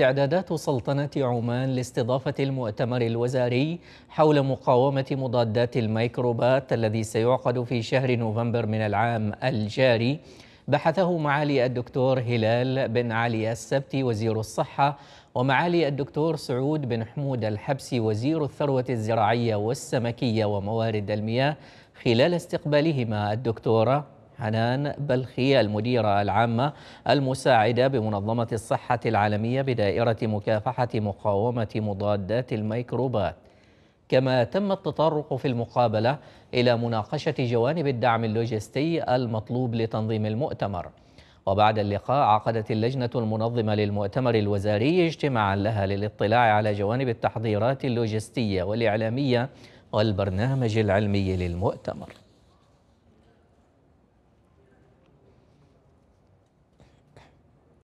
استعدادات سلطنة عمان لاستضافة المؤتمر الوزاري حول مقاومة مضادات الميكروبات الذي سيعقد في شهر نوفمبر من العام الجاري بحثه معالي الدكتور هلال بن علي السبتي وزير الصحة ومعالي الدكتور سعود بن حمود الحبسي وزير الثروة الزراعية والسمكية وموارد المياه خلال استقبالهما الدكتورة حنان بلخي المديرة العامة المساعدة بمنظمة الصحة العالمية بدائرة مكافحة مقاومة مضادات الميكروبات كما تم التطرق في المقابلة إلى مناقشة جوانب الدعم اللوجستي المطلوب لتنظيم المؤتمر وبعد اللقاء عقدت اللجنة المنظمة للمؤتمر الوزاري اجتماعا لها للاطلاع على جوانب التحضيرات اللوجستية والإعلامية والبرنامج العلمي للمؤتمر